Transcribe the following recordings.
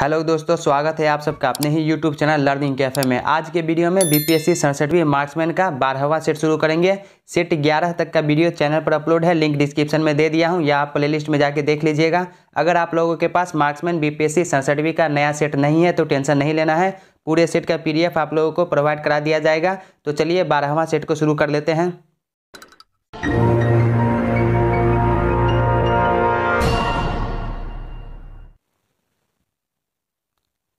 hello दोस्तों स्वागत है आप सबका अपने ही यूट्यूब चैनल लर्निंग कैफे में आज के वीडियो में सी सड़सठवीं मार्क्समैन का बारहवा सेट शुरू करेंगे सेट 11 तक का वीडियो चैनल पर अपलोड है लिंक डिस्क्रिप्शन में दे दिया हूं या आप प्लेलिस्ट में जाके देख लीजिएगा अगर आप लोगों के पास मार्क्समैन बी सी सड़सठवीं का नया सेट नहीं है तो टेंशन नहीं लेना है पूरे सेट का पी आप लोगों को प्रोवाइड करा दिया जाएगा तो चलिए बारहवा सेट को शुरू कर लेते हैं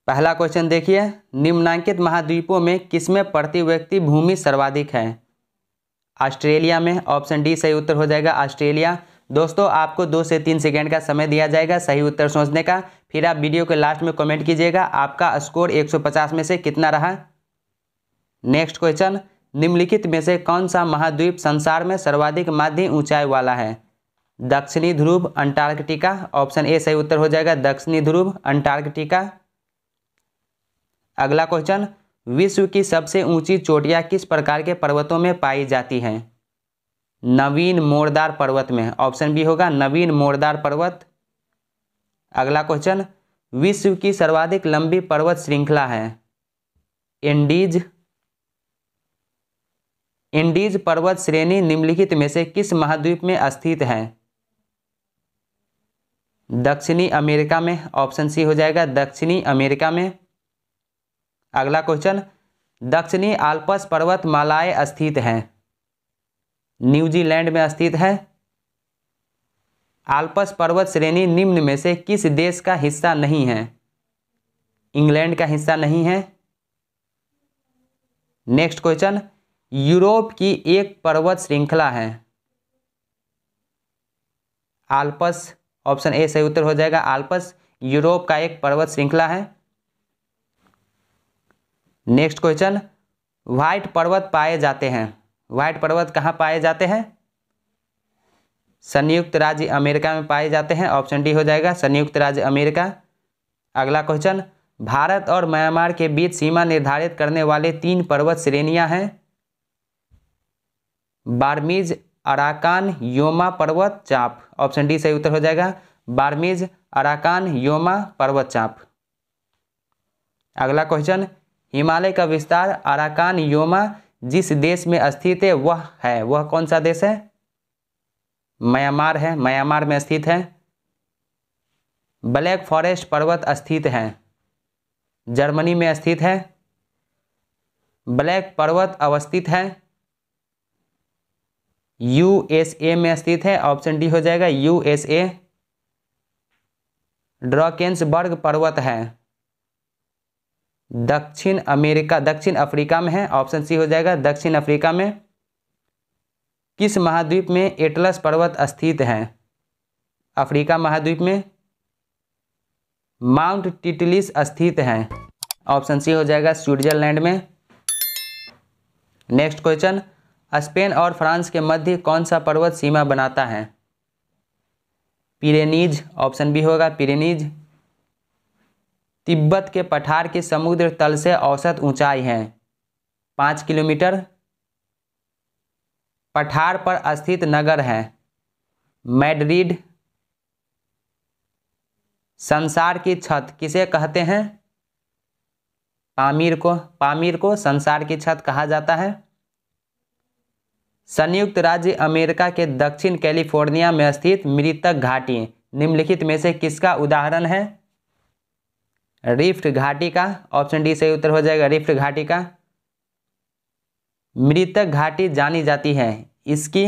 पहला क्वेश्चन देखिए निम्नांकित महाद्वीपों में किसमें प्रति व्यक्ति भूमि सर्वाधिक है ऑस्ट्रेलिया में ऑप्शन डी सही उत्तर हो जाएगा ऑस्ट्रेलिया दोस्तों आपको दो से तीन सेकेंड का समय दिया जाएगा सही उत्तर सोचने का फिर आप वीडियो के लास्ट में कमेंट कीजिएगा आपका स्कोर 150 में से कितना रहा नेक्स्ट क्वेश्चन निम्नलिखित में से कौन सा महाद्वीप संसार में सर्वाधिक माध्य ऊंचाई वाला है दक्षिणी ध्रुव अंटार्कटिका ऑप्शन ए सही उत्तर हो जाएगा दक्षिणी ध्रुव अंटार्कटिका अगला क्वेश्चन विश्व की सबसे ऊंची चोटियाँ किस प्रकार के पर्वतों में पाई जाती हैं नवीन मोरदार पर्वत में ऑप्शन बी होगा नवीन मोरदार पर्वत अगला क्वेश्चन विश्व की सर्वाधिक लंबी पर्वत श्रृंखला है इंडीज इंडीज पर्वत श्रेणी निम्नलिखित में से किस महाद्वीप में स्थित है दक्षिणी अमेरिका में ऑप्शन सी हो जाएगा दक्षिणी अमेरिका में अगला क्वेश्चन दक्षिणी आल्पस पर्वत मालाए स्थित हैं न्यूजीलैंड में स्थित है आल्पस पर्वत श्रेणी निम्न में से किस देश का हिस्सा नहीं है इंग्लैंड का हिस्सा नहीं है नेक्स्ट क्वेश्चन यूरोप की एक पर्वत श्रृंखला है आल्पस ऑप्शन ए सही उत्तर हो जाएगा आल्पस यूरोप का एक पर्वत श्रृंखला है नेक्स्ट क्वेश्चन व्हाइट पर्वत पाए जाते हैं व्हाइट पर्वत कहाँ पाए जाते हैं संयुक्त राज्य अमेरिका में पाए जाते हैं ऑप्शन डी हो जाएगा संयुक्त राज्य अमेरिका अगला क्वेश्चन भारत और म्यांमार के बीच सीमा निर्धारित करने वाले तीन पर्वत श्रेणियां हैं बारमीज अराकान योमा पर्वत चाप ऑप्शन डी सही उत्तर हो जाएगा बारमीज अराकान योमा पर्वत चाप अगला क्वेश्चन हिमालय का विस्तार अराकान योमा जिस देश में स्थित है वह है वह कौन सा देश है म्यांमार है म्यांमार में स्थित है ब्लैक फॉरेस्ट पर्वत स्थित है जर्मनी में स्थित है ब्लैक पर्वत अवस्थित है यूएसए में स्थित है ऑप्शन डी हो जाएगा यूएसए ड्रॉकेंसबर्ग पर्वत है दक्षिण अमेरिका दक्षिण अफ्रीका में है ऑप्शन सी हो जाएगा दक्षिण अफ्रीका में किस महाद्वीप में एटलस पर्वत स्थित है अफ्रीका महाद्वीप में माउंट टिटलिस स्थित है ऑप्शन सी हो जाएगा स्विट्जरलैंड में नेक्स्ट क्वेश्चन स्पेन और फ्रांस के मध्य कौन सा पर्वत सीमा बनाता है पिरेनीज ऑप्शन बी होगा पिरेनीज तिब्बत के पठार के समुद्र तल से औसत ऊंचाई है पाँच किलोमीटर पठार पर स्थित नगर है मैड्रिड संसार की छत किसे कहते हैं पामीर को पामीर को संसार की छत कहा जाता है संयुक्त राज्य अमेरिका के दक्षिण कैलिफोर्निया में स्थित मृतक घाटी निम्नलिखित में से किसका उदाहरण है रिफ्ट घाटी का ऑप्शन डी सही उत्तर हो जाएगा रिफ्ट घाटी का मृतक घाटी जानी जाती है इसकी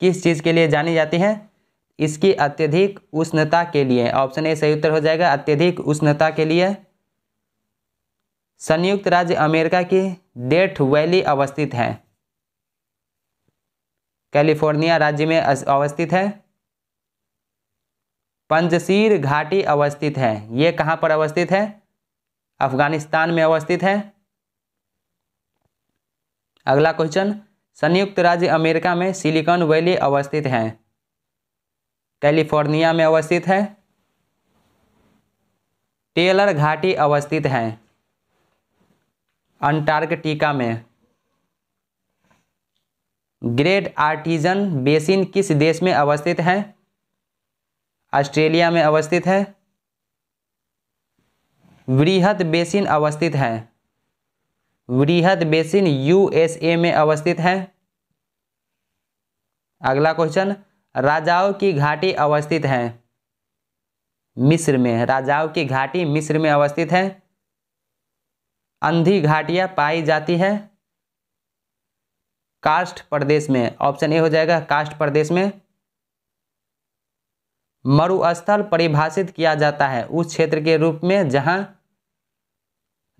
किस चीज़ के लिए जानी जाती है इसकी अत्यधिक उष्णता के लिए ऑप्शन ए सही उत्तर हो जाएगा अत्यधिक उष्णता के लिए संयुक्त राज्य अमेरिका की डेथ वैली अवस्थित है कैलिफोर्निया राज्य में अवस्थित है पंजशीर घाटी अवस्थित है ये कहाँ पर अवस्थित है अफगानिस्तान में अवस्थित है अगला क्वेश्चन संयुक्त राज्य अमेरिका में सिलिकॉन वैली अवस्थित है कैलिफोर्निया में अवस्थित है टेलर घाटी अवस्थित है अंटार्कटिका में ग्रेट आर्टिजन बेसिन किस देश में अवस्थित है ऑस्ट्रेलिया में अवस्थित है वृहद बेसिन अवस्थित है वृहद बेसिन यूएसए में अवस्थित है अगला क्वेश्चन राजाओं की घाटी अवस्थित है मिस्र में राजाओं की घाटी मिस्र में अवस्थित है अंधी घाटियां पाई जाती है कास्ट प्रदेश में ऑप्शन ए हो जाएगा कास्ट प्रदेश में मरुस्थल परिभाषित किया जाता है उस क्षेत्र के रूप में जहाँ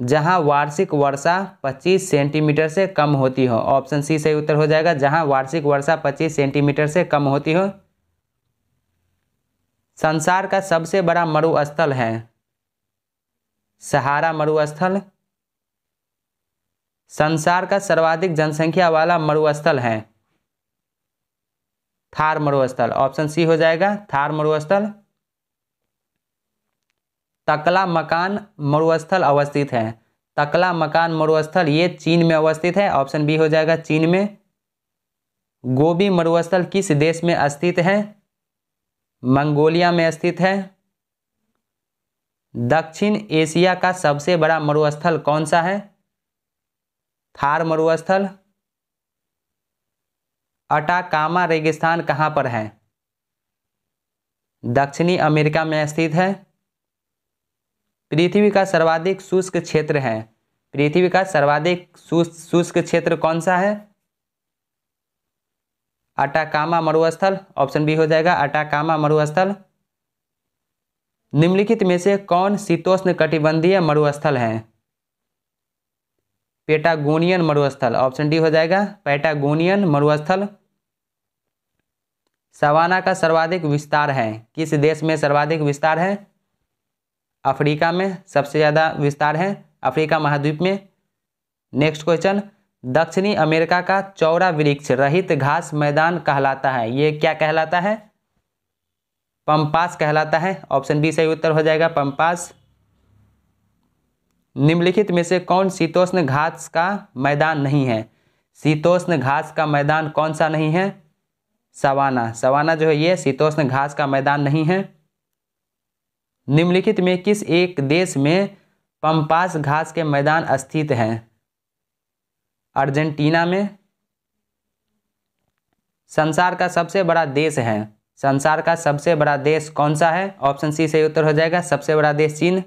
जहाँ वार्षिक वर्षा 25 सेंटीमीटर से कम होती हो ऑप्शन सी सही उत्तर हो जाएगा जहाँ वार्षिक वर्षा 25 सेंटीमीटर से कम होती हो संसार का सबसे बड़ा मरुस्थल है सहारा मरुस्थल संसार का सर्वाधिक जनसंख्या वाला मरुस्थल है थार मरुस्थल ऑप्शन सी हो जाएगा थार मरुस्थल तकला मकान मरुस्थल अवस्थित है तकला मकान मरुस्थल ये चीन में अवस्थित है ऑप्शन बी हो जाएगा चीन में गोभी मरुस्थल किस देश में स्थित है मंगोलिया में स्थित है दक्षिण एशिया का सबसे बड़ा मरुस्थल कौन सा है थार मरुस्थल अटाकामा रेगिस्तान कहाँ पर है दक्षिणी अमेरिका में स्थित है पृथ्वी का सर्वाधिक शुष्क क्षेत्र है पृथ्वी का सर्वाधिक शुष्क क्षेत्र कौन सा है अटाकामा मरुस्थल ऑप्शन बी हो जाएगा अटाकामा मरुस्थल निम्नलिखित में से कौन शीतोष्ण कटिबंधीय मरुस्थल है पेटागोनियन मरुस्थल ऑप्शन डी हो जाएगा पेटागोनियन मरुस्थल सवाना का सर्वाधिक विस्तार है किस देश में सर्वाधिक विस्तार है अफ्रीका में सबसे ज़्यादा विस्तार है अफ्रीका महाद्वीप में नेक्स्ट क्वेश्चन दक्षिणी अमेरिका का चौरा वृक्ष रहित घास मैदान कहलाता है ये क्या कहलाता है पंपास कहलाता है ऑप्शन बी सही उत्तर हो जाएगा पंपास निम्नलिखित में से कौन शीतोष्ण घास का मैदान नहीं है शीतोष्ण घास का मैदान कौन सा नहीं है सवाना सवाना जो है ये शीतोष्ण घास का मैदान नहीं है निम्नलिखित में किस एक देश में पंपास घास के मैदान स्थित हैं अर्जेंटीना में संसार का सबसे बड़ा देश है संसार का सबसे बड़ा देश कौन सा है ऑप्शन सी से उत्तर हो जाएगा सबसे बड़ा देश चीन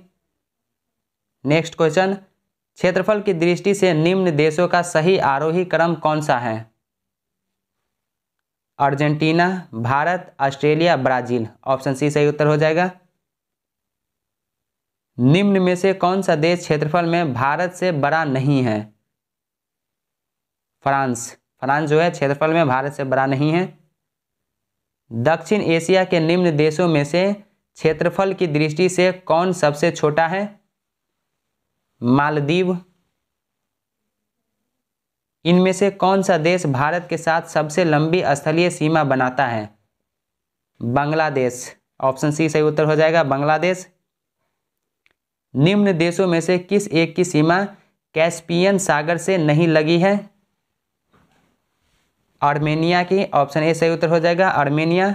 नेक्स्ट क्वेश्चन क्षेत्रफल की दृष्टि से निम्न देशों का सही आरोही क्रम कौन सा है Argentina Bharat Australia Brazil option C सही उत्तर हो जाएगा निम्न में से कौन सा देश क्षेत्रफल में भारत से बड़ा नहीं है फ्रांस फ्रांस जो है क्षेत्रफल में भारत से बड़ा नहीं है दक्षिण एशिया के निम्न देशों में से क्षेत्रफल की दृष्टि से कौन सबसे छोटा है मालदीव इनमें से कौन सा देश भारत के साथ सबसे लंबी स्थलीय सीमा बनाता है बांग्लादेश ऑप्शन सी सही उत्तर हो जाएगा बांग्लादेश निम्न देशों में से किस एक की सीमा कैस्पियन सागर से नहीं लगी है आर्मेनिया की ऑप्शन ए सही उत्तर हो जाएगा आर्मेनिया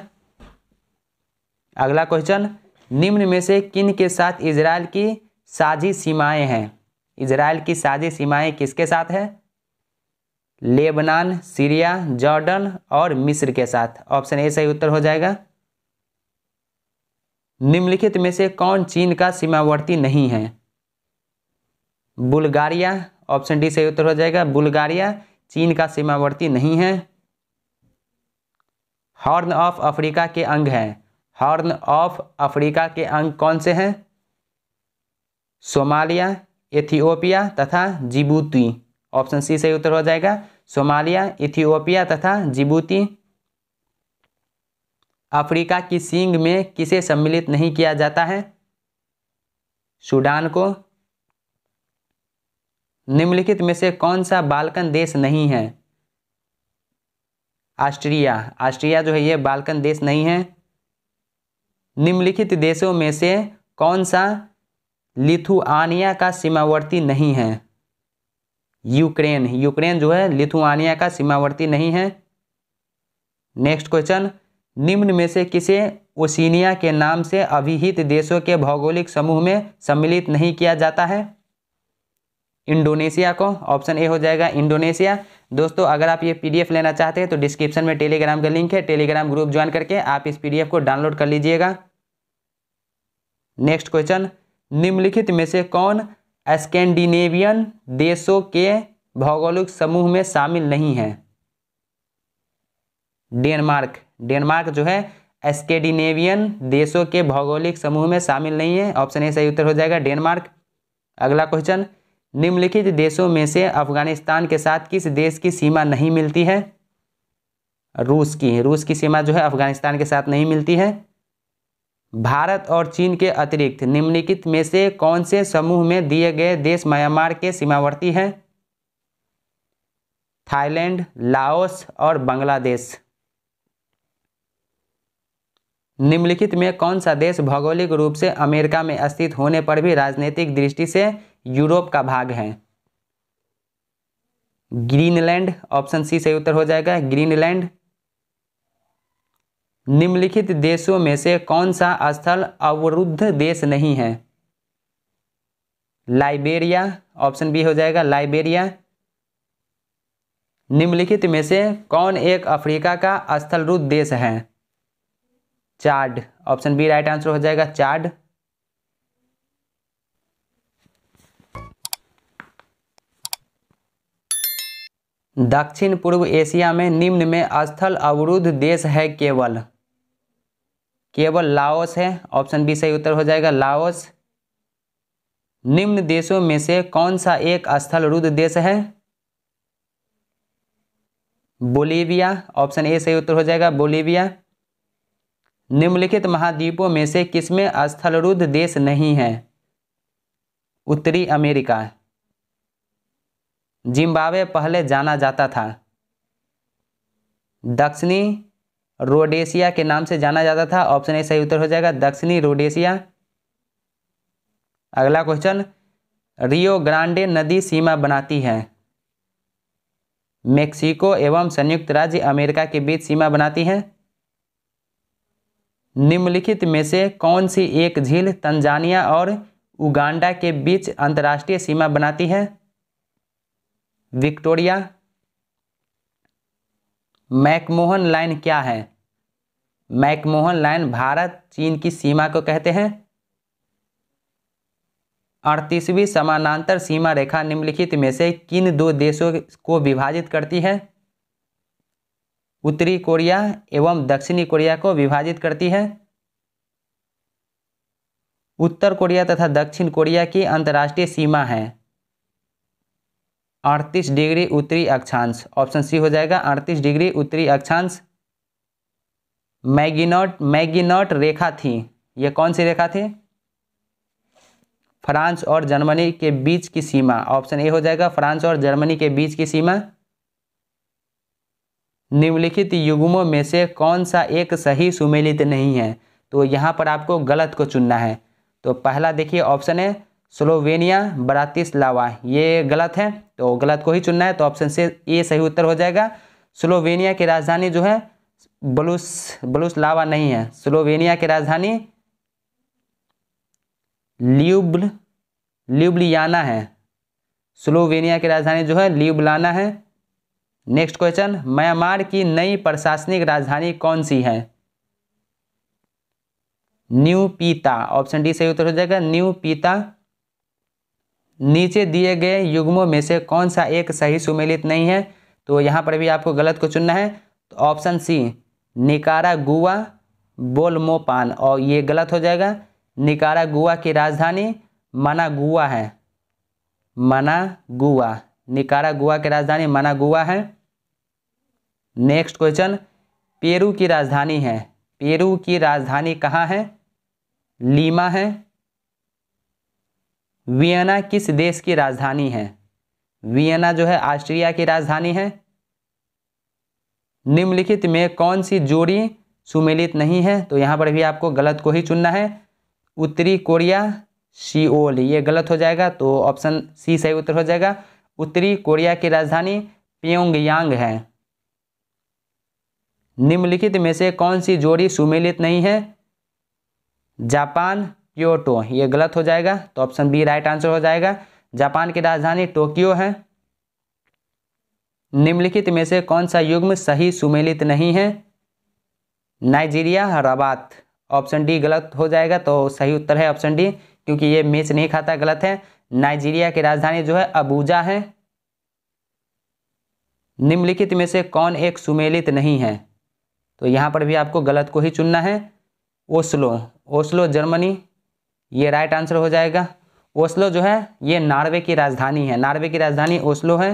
अगला क्वेश्चन निम्न में से किन के साथ इसराइल की साझी सीमाएं हैं इसराइल की साझी सीमाएं किसके साथ है लेबनान सीरिया जॉर्डन और मिस्र के साथ ऑप्शन ए सही उत्तर हो जाएगा निम्नलिखित में से कौन चीन का सीमावर्ती नहीं है बुल्गारिया ऑप्शन डी सही उत्तर हो जाएगा बुल्गारिया चीन का सीमावर्ती नहीं है हॉर्न ऑफ अफ्रीका के अंग हैं हॉर्न ऑफ अफ्रीका के अंग कौन से हैं सोमालिया एथियोपिया तथा जिबूती ऑप्शन सी सही उत्तर हो जाएगा सोमालिया इथियोपिया तथा जिबूती अफ्रीका की सींग में किसे सम्मिलित नहीं किया जाता है सूडान को निम्नलिखित में से कौन सा बालकन देश नहीं है ऑस्ट्रिया ऑस्ट्रिया जो है ये बालकन देश नहीं है निम्नलिखित देशों में से कौन सा लिथुआनिया का सीमावर्ती नहीं है यूक्रेन यूक्रेन जो है लिथुआनिया का सीमावर्ती नहीं है नेक्स्ट क्वेश्चन निम्न में से किसे ओसिनिया के नाम से अभिहित देशों के भौगोलिक समूह में सम्मिलित नहीं किया जाता है इंडोनेशिया को ऑप्शन ए हो जाएगा इंडोनेशिया दोस्तों अगर आप ये पीडीएफ लेना चाहते हैं तो डिस्क्रिप्शन में टेलीग्राम का लिंक है टेलीग्राम ग्रुप ज्वाइन करके आप इस पीडीएफ को डाउनलोड कर लीजिएगा नेक्स्ट क्वेश्चन निम्नलिखित में से कौन स्कैंडिनेवियन देशों के भौगोलिक समूह में शामिल नहीं है डेनमार्क डेनमार्क जो है स्कैंडिनेवियन देशों के भौगोलिक समूह में शामिल नहीं है ऑप्शन ए सही उत्तर हो जाएगा डेनमार्क अगला क्वेश्चन निम्नलिखित देशों में से अफगानिस्तान के साथ किस देश की सीमा नहीं मिलती है रूस की रूस की सीमा जो है अफगानिस्तान के साथ नहीं मिलती है भारत और चीन के अतिरिक्त निम्नलिखित में से कौन से समूह में दिए गए देश म्यांमार के सीमावर्ती हैं थाईलैंड लाओस और बांग्लादेश निम्नलिखित में कौन सा देश भौगोलिक रूप से अमेरिका में स्थित होने पर भी राजनीतिक दृष्टि से यूरोप का भाग है ग्रीनलैंड ऑप्शन सी सही उत्तर हो जाएगा ग्रीनलैंड निम्नलिखित देशों में से कौन सा स्थल अवरुद्ध देश नहीं है लाइबेरिया ऑप्शन बी हो जाएगा लाइबेरिया निम्नलिखित में से कौन एक अफ्रीका का स्थलरुद्ध देश है Chad option B right answer हो जाएगा चार्ड दक्षिण पूर्व एशिया में निम्न में स्थल अवरुद्ध देश है केवल केवल लाओस है ऑप्शन बी सही उत्तर हो जाएगा लाओस निम्न देशों में से कौन सा एक स्थल रुद्ध देश है बोलीविया ऑप्शन ए सही उत्तर हो जाएगा बोलीविया निम्नलिखित महाद्वीपों में से किसमें स्थलरुद्ध देश नहीं है उत्तरी अमेरिका जिम्बाब्वे पहले जाना जाता था दक्षिणी रोडेशिया के नाम से जाना जाता था ऑप्शन ए सही उत्तर हो जाएगा दक्षिणी रोडेशिया अगला क्वेश्चन रियो ग्रांडे नदी सीमा बनाती है मेक्सिको एवं संयुक्त राज्य अमेरिका के बीच सीमा बनाती है निम्नलिखित में से कौन सी एक झील तंजानिया और उगांडा के बीच अंतर्राष्ट्रीय सीमा बनाती है विक्टोरिया मैकमोहन लाइन क्या है मैकमोहन लाइन भारत चीन की सीमा को कहते हैं अड़तीसवीं समानांतर सीमा रेखा निम्नलिखित में से किन दो देशों को विभाजित करती है उत्तरी कोरिया एवं दक्षिणी कोरिया को विभाजित करती है उत्तर कोरिया तथा दक्षिण कोरिया की अंतर्राष्ट्रीय सीमा है अड़तीस डिग्री उत्तरी अक्षांश ऑप्शन सी हो जाएगा अड़तीस डिग्री उत्तरी अक्षांश मैगिनॉट मैगिनॉट रेखा थी ये कौन सी रेखा थी फ्रांस और जर्मनी के बीच की सीमा ऑप्शन ए हो जाएगा फ्रांस और जर्मनी के बीच की सीमा निम्नलिखित युग्मों में से कौन सा एक सही सुमेलित नहीं है तो यहाँ पर आपको गलत को चुनना है तो पहला देखिए ऑप्शन है स्लोवेनिया लावा ये गलत है तो गलत को ही चुनना है तो ऑप्शन से ये सही उत्तर हो जाएगा स्लोवेनिया की राजधानी जो है बलूस बलूसलावा नहीं है स्लोवेनिया की राजधानी ल्यूब ल्यूबलियाना है स्लोवेनिया की राजधानी जो है ल्यूबलाना है नेक्स्ट क्वेश्चन म्यांमार की नई प्रशासनिक राजधानी कौन सी है न्यू पीता ऑप्शन डी सही उत्तर हो जाएगा न्यू पीता नीचे दिए गए युग्मों में से कौन सा एक सही सुमेलित नहीं है तो यहाँ पर भी आपको गलत को चुनना है तो ऑप्शन सी निकारा गुआ बोलमोपान और ये गलत हो जाएगा निकारा गुआ की राजधानी मनागुआ है मनागुआ निकारा गुआ की राजधानी मनागुआ है नेक्स्ट क्वेश्चन पेरू की राजधानी है पेरू की राजधानी कहाँ है लीमा है वियना किस देश की राजधानी है वियना जो है ऑस्ट्रिया की राजधानी है निम्नलिखित में कौन सी जोड़ी सुमेलित नहीं है तो यहाँ पर भी आपको गलत को ही चुनना है उत्तरी कोरिया सीओल ये गलत हो जाएगा तो ऑप्शन सी सही उत्तर हो जाएगा उत्तरी कोरिया की राजधानी प्योंगयांग है निम्नलिखित में से कौन सी जोड़ी सुमेलित नहीं है जापान क्योटो तो ये गलत हो जाएगा तो ऑप्शन बी राइट आंसर हो जाएगा जापान की राजधानी टोक्यो है निम्नलिखित में से कौन सा युग्म सही सुमेलित नहीं है नाइजीरिया रबात ऑप्शन डी गलत हो जाएगा तो सही उत्तर है ऑप्शन डी क्योंकि ये मेच नहीं खाता गलत है नाइजीरिया की राजधानी जो है अबूजा है निम्नलिखित में से कौन एक सुमेलित नहीं है तो यहाँ पर भी आपको गलत को ही चुनना है ओस्लो ओस्लो जर्मनी ये राइट आंसर हो जाएगा ओस्लो जो है ये नार्वे की राजधानी है नार्वे की राजधानी ओस्लो है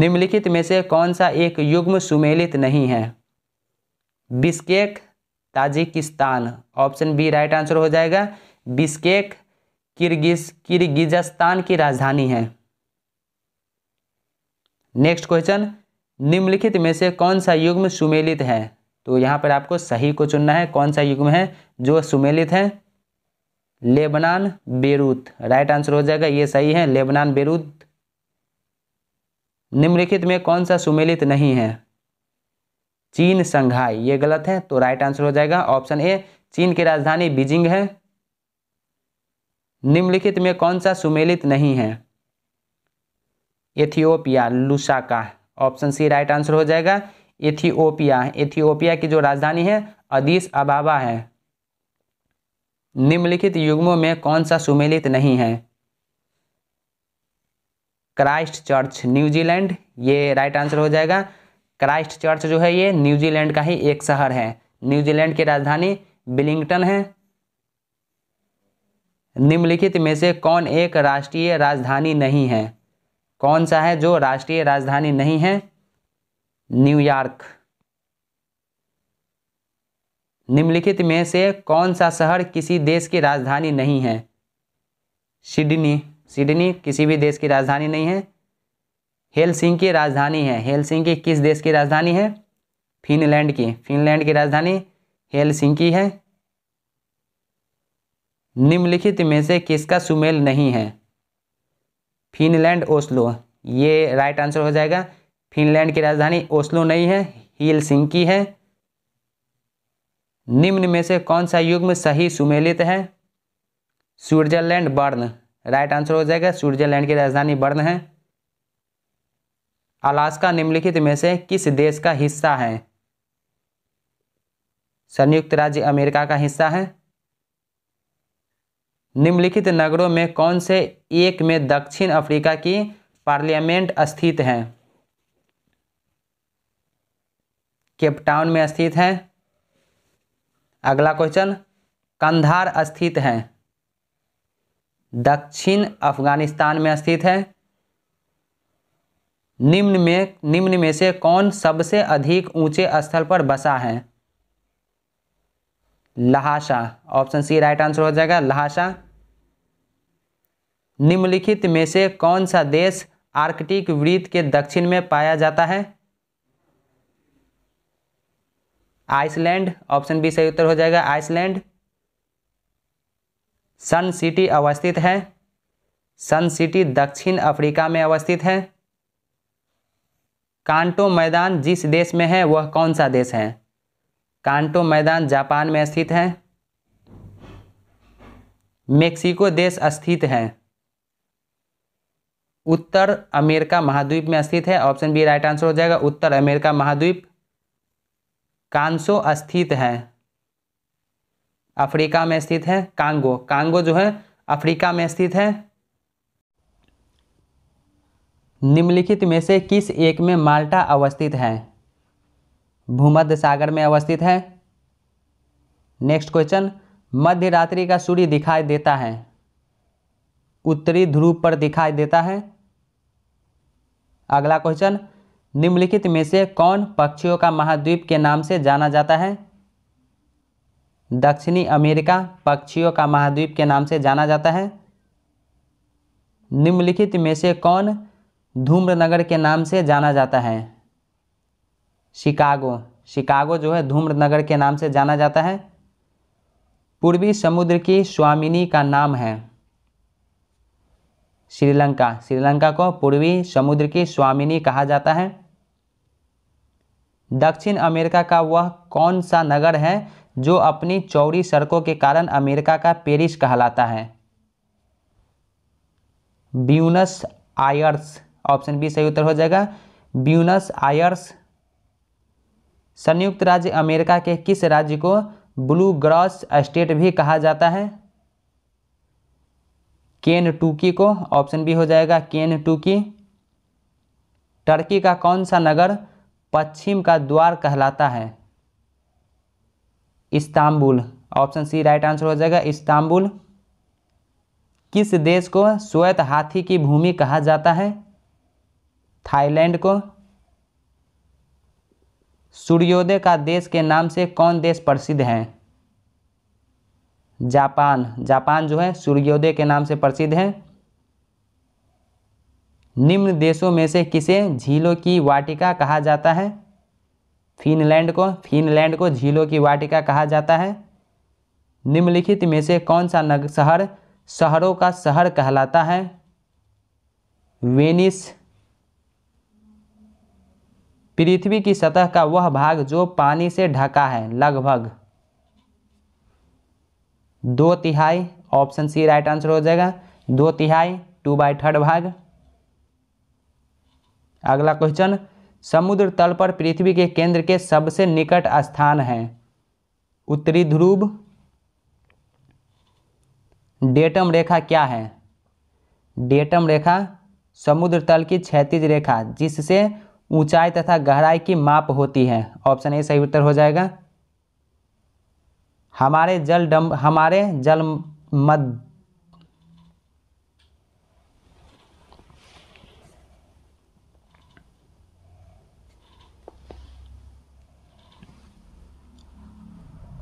निम्नलिखित में से कौन सा एक युग्म सुमेलित नहीं है Bishkek Tajikistan option B right answer हो जाएगा बिस्केक किर्गिज किर्गिजस्तान की राजधानी है नेक्स्ट क्वेश्चन निम्नलिखित में से कौन सा युग्म सुमेलित है तो यहाँ पर आपको सही को चुनना है कौन सा युग्म है जो सुमेलित है लेबनान बेरूत राइट आंसर हो जाएगा ये सही है लेबनान बेरूत निम्नलिखित में कौन सा सुमेलित नहीं है चीन संघाई ये गलत है तो राइट आंसर हो जाएगा ऑप्शन ए चीन की राजधानी बीजिंग है निम्नलिखित में कौन सा सुमेलित नहीं है Ethiopia Lusaka option C right answer हो जाएगा इथियोपिया इथियोपिया की जो राजधानी है अदीस अबाबा है निम्नलिखित युग्मों में कौन सा सुमेलित नहीं है क्राइस्ट चर्च न्यूजीलैंड ये राइट आंसर हो जाएगा क्राइस्ट चर्च जो है ये न्यूजीलैंड का ही एक शहर है न्यूजीलैंड की राजधानी बिलिंगटन है निम्नलिखित में से कौन एक राष्ट्रीय राजधानी नहीं है कौन सा है जो राष्ट्रीय राजधानी नहीं है न्यूयॉर्क निम्नलिखित में से कौन सा शहर किसी देश की राजधानी नहीं है सिडनी सिडनी किसी भी देश की राजधानी नहीं है हेलसिंकी राजधानी है हेलसिंकी किस देश की राजधानी है फिनलैंड की फिनलैंड की राजधानी हेलसिंकी है निम्नलिखित में से किसका सुमेल नहीं है फिनलैंड ओस्लो ये राइट आंसर हो जाएगा फिनलैंड की राजधानी ओस्लो नहीं है हील सिंकी है निम्न में से कौन सा युग्म सही सुमेलित है स्विट्जरलैंड बर्न राइट आंसर हो जाएगा स्विट्जरलैंड की राजधानी बर्न है अलास्का निम्नलिखित में से किस देश का हिस्सा है संयुक्त राज्य अमेरिका का हिस्सा है निम्नलिखित नगरों में कौन से एक में दक्षिण अफ्रीका की पार्लियामेंट स्थित है केपटाउन में स्थित है अगला क्वेश्चन कंधार स्थित है दक्षिण अफगानिस्तान में स्थित है निम्न में निम्न में से कौन सबसे अधिक ऊंचे स्थल पर बसा है Lhasa option C right answer हो जाएगा लहासा निम्नलिखित में से कौन सा देश आर्कटिक वृत्त के दक्षिण में पाया जाता है आइसलैंड ऑप्शन बी सही उत्तर हो जाएगा आइसलैंड सन सिटी अवस्थित है सन सिटी दक्षिण अफ्रीका में अवस्थित है कांटो मैदान जिस देश में है वह कौन सा देश है कांटो मैदान जापान में स्थित है मेक्सिको देश स्थित है उत्तर अमेरिका महाद्वीप में स्थित है ऑप्शन बी राइट आंसर हो जाएगा उत्तर अमेरिका महाद्वीप कांसो स्थित है अफ्रीका में स्थित है कांगो कांगो जो है अफ्रीका में स्थित है निम्नलिखित में से किस एक में माल्टा अवस्थित है भूमध्य सागर में अवस्थित है नेक्स्ट क्वेश्चन मध्य रात्रि का सूर्य दिखाई देता है उत्तरी ध्रुव पर दिखाई देता है अगला क्वेश्चन निम्नलिखित में से कौन पक्षियों का महाद्वीप के नाम से जाना जाता है दक्षिणी अमेरिका पक्षियों का महाद्वीप के नाम से जाना जाता है निम्नलिखित में से कौन धूम्रनगर के नाम से जाना जाता है शिकागो शिकागो जो है धूम्रनगर के नाम से जाना जाता है पूर्वी समुद्र की स्वामिनी का नाम है श्रीलंका श्रीलंका को पूर्वी समुद्र की स्वामिनी कहा जाता है दक्षिण अमेरिका का वह कौन सा नगर है जो अपनी चौड़ी सड़कों के कारण अमेरिका का पेरिस कहलाता है ब्यूनस आयर्स ऑप्शन बी सही उत्तर हो जाएगा ब्यूनस आयर्स संयुक्त राज्य अमेरिका के किस राज्य को ब्लू ग्रॉस स्टेट भी कहा जाता है केन टूकी को ऑप्शन बी हो जाएगा केन टूकी टर्की का कौन सा नगर पश्चिम का द्वार कहलाता है Istanbul option C right answer हो जाएगा इस्तांबुल किस देश को श्वेत हाथी की भूमि कहा जाता है थाईलैंड को सूर्योदय का देश के नाम से कौन देश प्रसिद्ध है जापान जापान जो है सूर्योदय के नाम से प्रसिद्ध है निम्न देशों में से किसे झीलों की वाटिका कहा जाता है फिनलैंड को फिनलैंड को झीलों की वाटिका कहा जाता है निम्नलिखित में से कौन सा नग शहर शहरों का शहर कहलाता है वेनिस पृथ्वी की सतह का वह भाग जो पानी से ढका है लगभग दो तिहाई ऑप्शन सी राइट आंसर हो जाएगा दो तिहाई टू बाई थर्ड भाग अगला क्वेश्चन समुद्र तल पर पृथ्वी के केंद्र के सबसे निकट स्थान है उत्तरी ध्रुव डेटम रेखा क्या है डेटम रेखा समुद्र तल की क्षैतिज रेखा जिससे ऊंचाई तथा गहराई की माप होती है ऑप्शन ए सही उत्तर हो जाएगा हमारे जल डम हमारे जल मद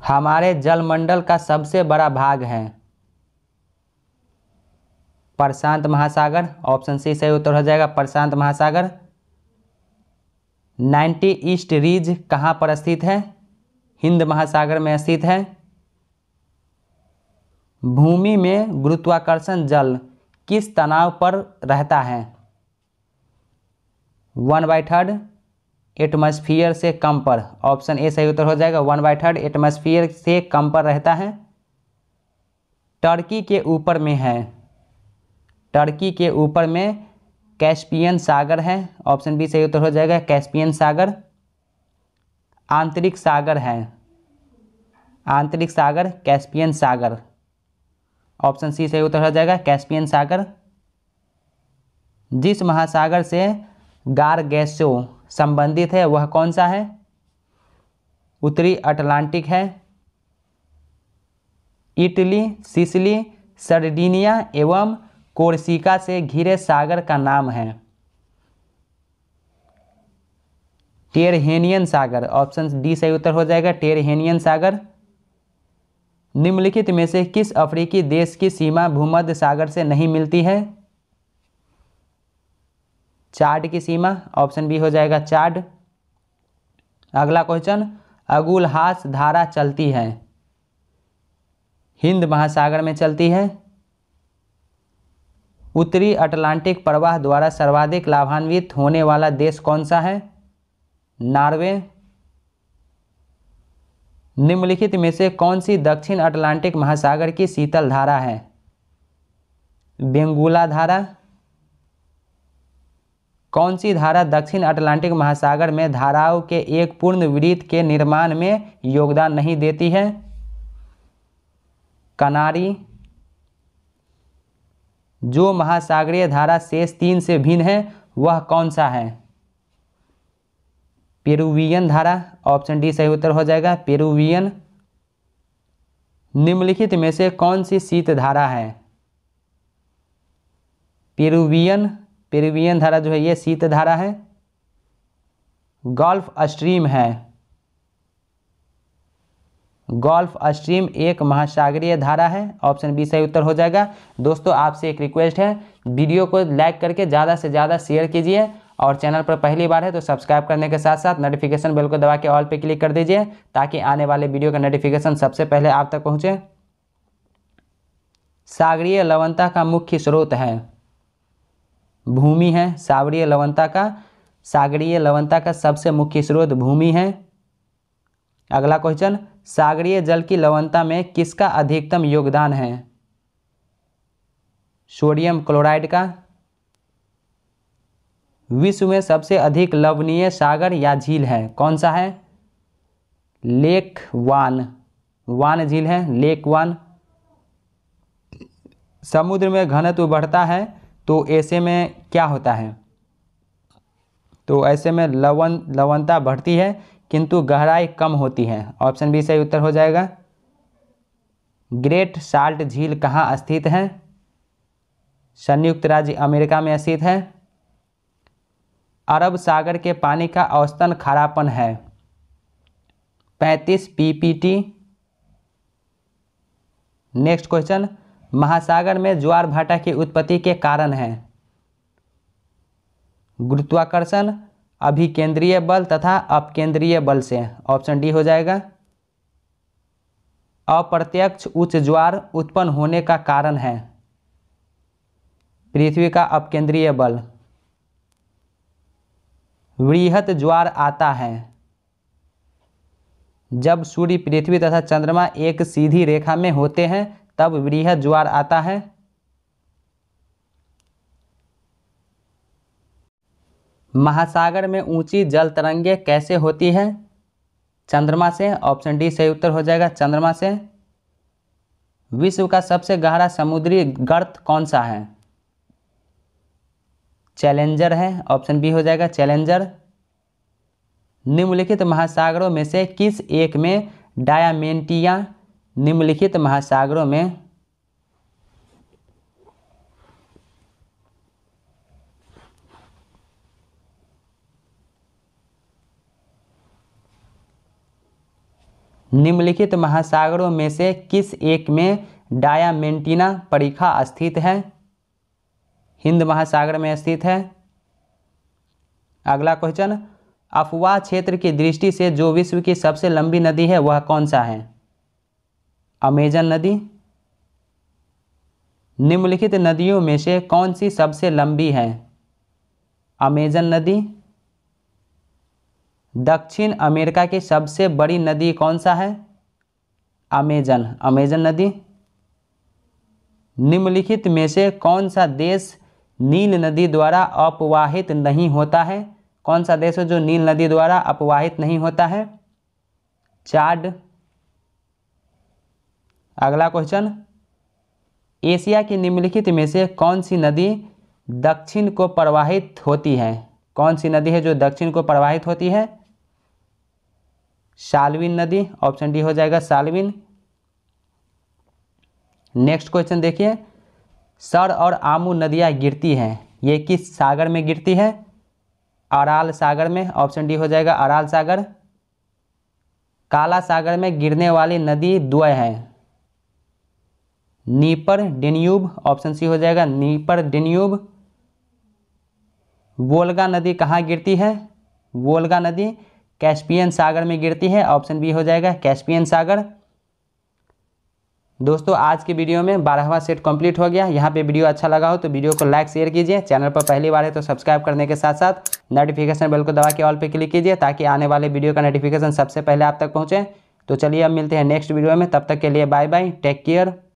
हमारे जलमंडल का सबसे बड़ा भाग है प्रशांत महासागर ऑप्शन सी सही उत्तर हो जाएगा प्रशांत महासागर नाइन्टी ईस्ट रीज कहाँ पर स्थित है हिंद महासागर में स्थित है भूमि में गुरुत्वाकर्षण जल किस तनाव पर रहता है वन बाई थर्ड एटमोसफियर से कम पर ऑप्शन ए सही उत्तर हो जाएगा वन बाई थर्ड एटमोसफियर से कम पर रहता है टर्की के ऊपर में है टर्की के ऊपर में कैस्पियन सागर है ऑप्शन बी सही उत्तर हो जाएगा कैस्पियन सागर आंतरिक सागर है आंतरिक सागर कैस्पियन सागर ऑप्शन सी सही उत्तर हो जाएगा कैस्पियन सागर जिस महासागर से गैसो संबंधित है वह कौन सा है उत्तरी अटलांटिक है इटली सिसली सर्डिनिया एवं कोर्सिका से घिरे सागर का नाम है टेरहेनियन सागर ऑप्शन डी सही उत्तर हो जाएगा टेरहेनियन सागर निम्नलिखित में से किस अफ्रीकी देश की सीमा भूमध्य सागर से नहीं मिलती है चार्ड की सीमा ऑप्शन बी हो जाएगा चार्ड अगला क्वेश्चन अगुलहास धारा चलती है हिंद महासागर में चलती है उत्तरी अटलांटिक प्रवाह द्वारा सर्वाधिक लाभान्वित होने वाला देश कौन सा है नॉर्वे निम्नलिखित में से कौन सी दक्षिण अटलांटिक महासागर की शीतल धारा है बेंगुला धारा कौन सी धारा दक्षिण अटलांटिक महासागर में धाराओं के एक पूर्ण वृत्त के निर्माण में योगदान नहीं देती है कनारी जो महासागरीय धारा शेष तीन से भिन्न है वह कौन सा है पेरुवियन धारा ऑप्शन डी सही उत्तर हो जाएगा पेरुवियन निम्नलिखित में से कौन सी शीत धारा है पेरुवियन पेरुवियन धारा जो है ये शीत धारा है गोल्फ स्ट्रीम है गोल्फ स्ट्रीम एक महासागरीय धारा है ऑप्शन बी सही उत्तर हो जाएगा दोस्तों आपसे एक रिक्वेस्ट है वीडियो को लाइक करके ज़्यादा से ज़्यादा शेयर कीजिए और चैनल पर पहली बार है तो सब्सक्राइब करने के साथ साथ नोटिफिकेशन बेल को दबा के ऑल पे क्लिक कर दीजिए ताकि आने वाले वीडियो का नोटिफिकेशन सबसे पहले आप तक पहुँचे सागरीय लवणता का मुख्य स्रोत है भूमि है सागरीय लवणता का सागरीय लवणता का सबसे मुख्य स्रोत भूमि है अगला क्वेश्चन सागरीय जल की लवणता में किसका अधिकतम योगदान है सोडियम क्लोराइड का विश्व में सबसे अधिक लवणीय सागर या झील है कौन सा है लेक वान वान झील है लेक वान समुद्र में घनत्व बढ़ता है तो ऐसे में क्या होता है तो ऐसे में लवण लवणता बढ़ती है किंतु गहराई कम होती है ऑप्शन बी सही उत्तर हो जाएगा ग्रेट साल्ट झील कहाँ स्थित है संयुक्त राज्य अमेरिका में स्थित है अरब सागर के पानी का औसतन खारापन है पैंतीस पीपीटी नेक्स्ट क्वेश्चन महासागर में ज्वार भाटा की उत्पत्ति के कारण है गुरुत्वाकर्षण अभिकेंद्रीय बल तथा अपकेंद्रीय बल से ऑप्शन डी हो जाएगा अप्रत्यक्ष उच्च ज्वार उत्पन्न होने का कारण है पृथ्वी का अपकेंद्रीय बल वृहत ज्वार आता है जब सूर्य पृथ्वी तथा चंद्रमा एक सीधी रेखा में होते हैं तब वृहत ज्वार आता है महासागर में ऊंची जल तरंगे कैसे होती है चंद्रमा से ऑप्शन डी सही उत्तर हो जाएगा चंद्रमा से विश्व का सबसे गहरा समुद्री गर्त कौन सा है चैलेंजर है ऑप्शन बी हो जाएगा चैलेंजर निम्नलिखित महासागरों में से किस एक में डायामेंटिया निम्नलिखित महासागरों में निम्नलिखित महासागरों में से किस एक में डायामेंटिना परीखा स्थित है हिंद महासागर में स्थित है अगला क्वेश्चन अफवाह क्षेत्र की दृष्टि से जो विश्व की सबसे लंबी नदी है वह कौन सा है अमेजन नदी निम्नलिखित नदियों में से कौन सी सबसे लंबी है अमेजन नदी दक्षिण अमेरिका की सबसे बड़ी नदी कौन सा है अमेजन अमेजन नदी निम्नलिखित में से कौन सा देश नील नदी द्वारा अपवाहित नहीं होता है कौन सा देश है जो नील नदी द्वारा अपवाहित नहीं होता है चाड अगला क्वेश्चन एशिया की निम्नलिखित में से कौन सी नदी दक्षिण को प्रवाहित होती है कौन सी नदी है जो दक्षिण को प्रवाहित होती है सालविन नदी ऑप्शन डी हो जाएगा सालविन नेक्स्ट क्वेश्चन देखिए सर और आमू नदियाँ गिरती हैं ये किस सागर में गिरती है अराल सागर में ऑप्शन डी हो जाएगा अराल सागर काला सागर में गिरने वाली नदी द्वय है नीपर डेन्यूब ऑप्शन सी हो जाएगा नीपर डेन्यूब वोल्गा नदी कहाँ गिरती है वोल्गा नदी कैस्पियन सागर में गिरती है ऑप्शन बी हो जाएगा कैस्पियन सागर दोस्तों आज की वीडियो में बारहवा सेट कंप्लीट हो गया यहाँ पे वीडियो अच्छा लगा हो तो वीडियो को लाइक शेयर कीजिए चैनल पर पहली बार है तो सब्सक्राइब करने के साथ साथ नोटिफिकेशन बेल को दबा के ऑल पे क्लिक कीजिए ताकि आने वाले वीडियो का नोटिफिकेशन सबसे पहले आप तक पहुँचे तो चलिए अब मिलते हैं नेक्स्ट वीडियो में तब तक के लिए बाय बाय टेक केयर